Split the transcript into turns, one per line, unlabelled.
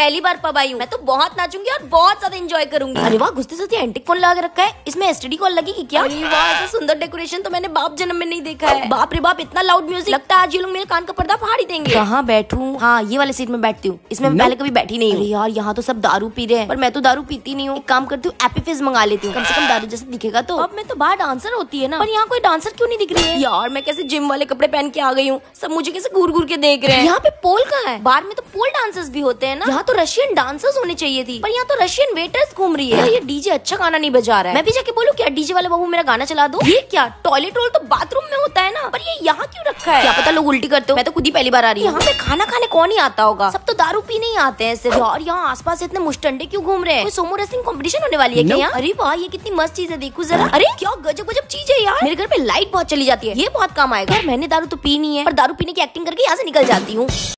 पहली bar pub आई हूँ मैं तो बहुत नाचूंगी और बहुत ज्यादा इंजॉय करूंगी अरे वाह घुसते साथ एंटिक फोन लगा रखा है इसमें एस टी कॉल लगेगी क्या अरे वाह सुंदर डेकोरेशन तो मैंने बाप जन्म में नहीं देखा है बाप रे बाप इतना लाउड म्यूजिक लगता है आज ये लोग मेरे कान का पर्दा फाड़ ही देंगे कहाँ बैठू हाँ ये वाली सीट में बैठती हूँ इसमें पहले कभी बैठी नहीं हुई यार यहाँ तो सब दारू पी रहे हैं पर मैं तो दारू पीती नहीं हूँ काम करती हूँ एपी मंगा लेती हूँ कम से कम दारू जैसे दिखेगा तो अब मैं तो बाहर डांसर होती है ना पर यहाँ कोई डांसर क्यों नहीं दिख रही है यार मैं कैसे जिम वाले कपड़े पहन के आ गई हूँ सब मुझे कैसे घूर घूर के देख रहे हैं यहाँ पे पोल कहाँ है बाहर में तो पोल डांसर्स भी होते हैं ना यहाँ तो तो रशियन डांसर्स होने चाहिए थी पर यहाँ तो रशियन वेटर्स घूम रही है ये डीजे अच्छा गाना नहीं बजा रहा है मैं भी जाके बोलूँ क्या डीजे वाले बाबू मेरा गाना चला दो ये क्या टॉयलेट रोल तो बाथरूम में होता है ना पर ये यहाँ क्यों रखा है क्या पता लोग उल्टी करते हो मैं तो खुद ही पहली बार आ रही हूँ यहाँ पे खाना खाने कौन ही आता होगा सब तो दारू पीने ही आते हैं सिर्फ और यहाँ आसपास इतने मुस्टंडे क्यों घूम रहे हैं सोमो रेसलिंग कॉम्पिटिशन होने वाली है क्या यहाँ अरे वाह ये कितनी मस्त चीज है देखो जरा अरे क्या गजब गजब चीज है यार मेरे घर में लाइट बहुत चली जाती है ये बहुत काम आएगा मैंने दारू तो पी नहीं है पर दारू पीने की एक्टिंग करके यहाँ से निकल जाती हूँ